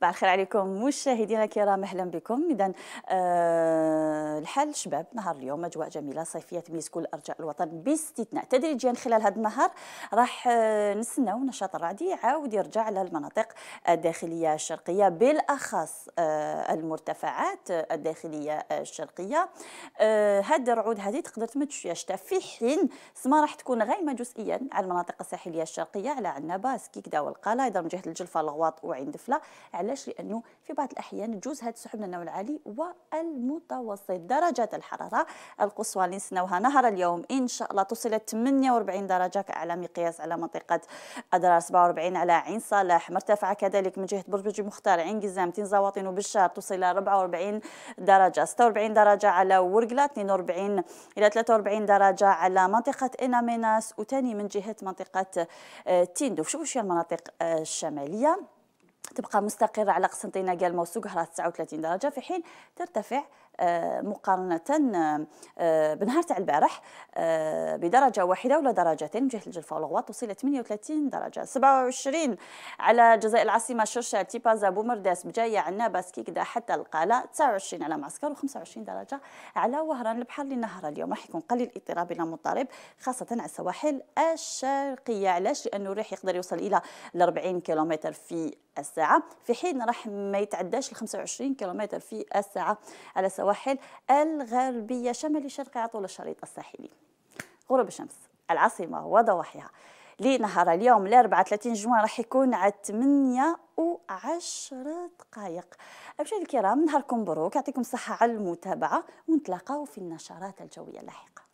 صباح الخير عليكم مشاهدينا الكرام اهلا بكم اذا آه الحال شباب نهار اليوم أجواء جميلة صيفية تميز كل أرجاء الوطن باستثناء تدريجيا خلال هذا النهار راح آه، نستناو نشاط الرعد يعاود يرجع للمناطق الداخلية الشرقية بالأخص آه، المرتفعات الداخلية الشرقية آه، هاد الرعود هذه تقدر تمد شوية شتاء في حين سما راح تكون غايمة جزئيا على المناطق الساحلية الشرقية على عنابة سكيكده والقالة أيضا من جهة الجلفة الغواط وعين دفله علاش لأنه في بعض الأحيان تجوز هاد السحب النوع العالي والمتوسط درجات الحرارة القصوى اللي نسناوها نهار اليوم إن شاء الله توصل 48 درجة على مقياس على منطقة أدرار 47 على عين صالح مرتفعة كذلك من جهة برج مختار عين قزام زواطن وبشار توصل 44 درجة 46 درجة على ورقلة 42 إلى 43 درجة على منطقة إناميناس وثاني من جهة منطقة آه، تيندوف شوفوا شوية المناطق آه، الشمالية تبقى مستقرة على قسنطينة قالمة وسوقها 39 درجة في حين ترتفع آه، مقارنة آه، بنهار تاع البارح آه، بدرجة واحدة ولا درجتين من جهة الجلفة والغواط توصل 38 درجة 27 على جزائر العاصمة شرشة تيبازا بومرداس بجاية عنابة سكيكدا حتى القالة 29 على معسكر و25 درجة على وهران البحر لنهار اليوم راح يكون قليل الاضطراب إلى مضطرب خاصة على السواحل الشرقية علاش لأنه الريح يقدر يوصل إلى 40 كيلومتر في الساعة الساعة في حين راح ما يتعداش ال 25 كيلومتر في الساعة على السواحل الغربية شمالي شرقي على طول الشريط الساحلي غروب الشمس العاصمة وضواحيها لنهار اليوم الاربعاء 30 جوان راح يكون على 8 و10 دقائق أبشر الكرام نهاركم مبروك يعطيكم الصحة على المتابعة ونتلاقاو في النشرات الجوية اللاحقة